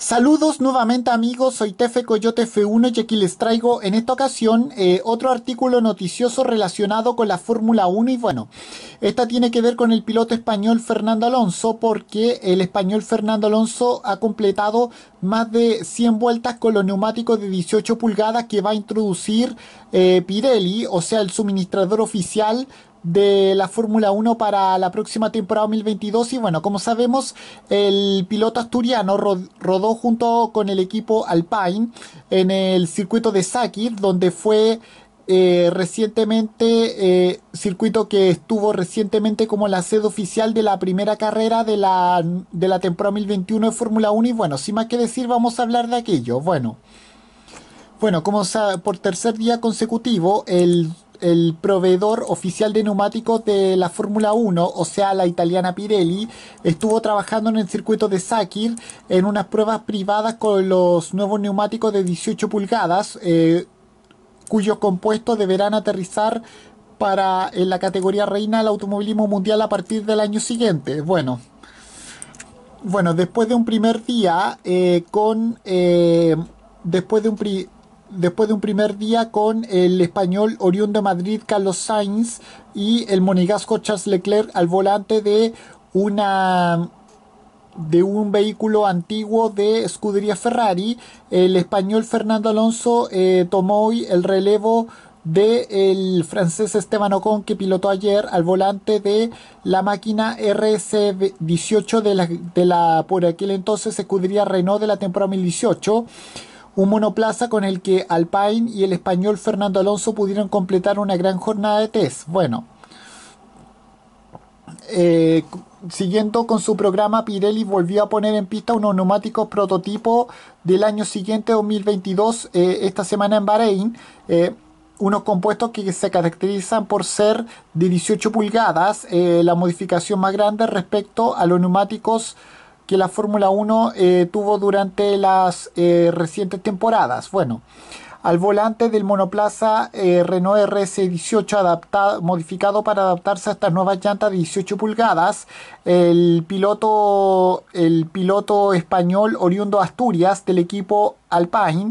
Saludos nuevamente amigos, soy Tefe Coyote F1 y aquí les traigo en esta ocasión eh, otro artículo noticioso relacionado con la Fórmula 1 y bueno, esta tiene que ver con el piloto español Fernando Alonso porque el español Fernando Alonso ha completado más de 100 vueltas con los neumáticos de 18 pulgadas que va a introducir eh, Pirelli, o sea el suministrador oficial de la Fórmula 1 para la próxima temporada 2022 y bueno, como sabemos, el piloto asturiano rodó junto con el equipo Alpine en el circuito de Sakir, donde fue eh, recientemente, eh, circuito que estuvo recientemente como la sede oficial de la primera carrera de la, de la temporada 2021 de Fórmula 1 y bueno, sin más que decir, vamos a hablar de aquello. Bueno, bueno como por tercer día consecutivo, el el proveedor oficial de neumáticos de la Fórmula 1, o sea, la italiana Pirelli, estuvo trabajando en el circuito de Sakir en unas pruebas privadas con los nuevos neumáticos de 18 pulgadas, eh, cuyos compuestos deberán aterrizar para en la categoría reina del automovilismo mundial a partir del año siguiente. Bueno, bueno después de un primer día eh, con... Eh, después de un después de un primer día con el español oriundo de Madrid Carlos Sainz y el monegasco Charles Leclerc al volante de una de un vehículo antiguo de escudería Ferrari. El español Fernando Alonso eh, tomó hoy el relevo del el francés Esteban Ocon que pilotó ayer al volante de la máquina RS18 de la, de la por aquel entonces escudería Renault de la temporada 2018 un monoplaza con el que Alpine y el español Fernando Alonso pudieron completar una gran jornada de test. Bueno, eh, siguiendo con su programa, Pirelli volvió a poner en pista unos neumáticos prototipo del año siguiente, 2022, eh, esta semana en Bahrein. Eh, unos compuestos que se caracterizan por ser de 18 pulgadas, la modificación más grande respecto a los neumáticos que la Fórmula 1 eh, tuvo durante las eh, recientes temporadas. Bueno, al volante del monoplaza eh, Renault RS18 modificado para adaptarse a estas nuevas llantas de 18 pulgadas. El piloto, el piloto español oriundo Asturias del equipo Alpine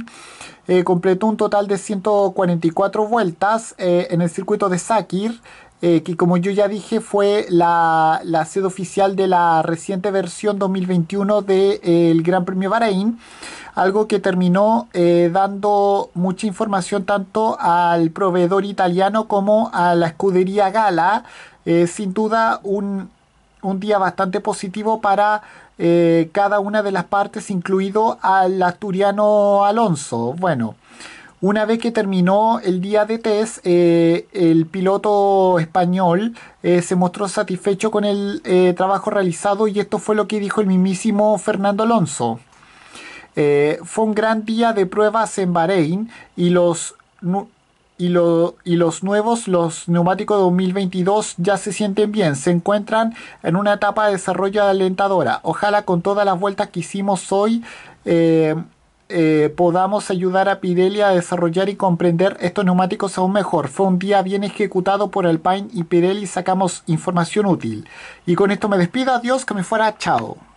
completó un total de 144 vueltas en el circuito de Sakir eh, que como yo ya dije fue la, sede oficial de la reciente versión 2021 del eh, Gran Premio Bahrein, algo que terminó eh, dando mucha información tanto al proveedor italiano como a la escudería Gala, sin duda un, un, día bastante positivo para cada una de las partes, incluido al asturiano Alonso. Bueno. Una vez que terminó el día de test, eh, el piloto español eh, se mostró satisfecho con el eh, trabajo realizado y esto fue lo que dijo el mismísimo Fernando Alonso. fue un gran día de pruebas en Bahrein y los, y los nuevos, los neumáticos 2022 ya se sienten bien, se encuentran en una etapa de desarrollo alentadora. Ojalá con todas las vueltas que hicimos hoy eh, podamos ayudar a Pirelli a desarrollar y comprender estos neumáticos aún mejor. Fue un día bien ejecutado por Alpine y Pirelli sacamos información útil. Y con esto me despido, adiós, que me fuera, chao.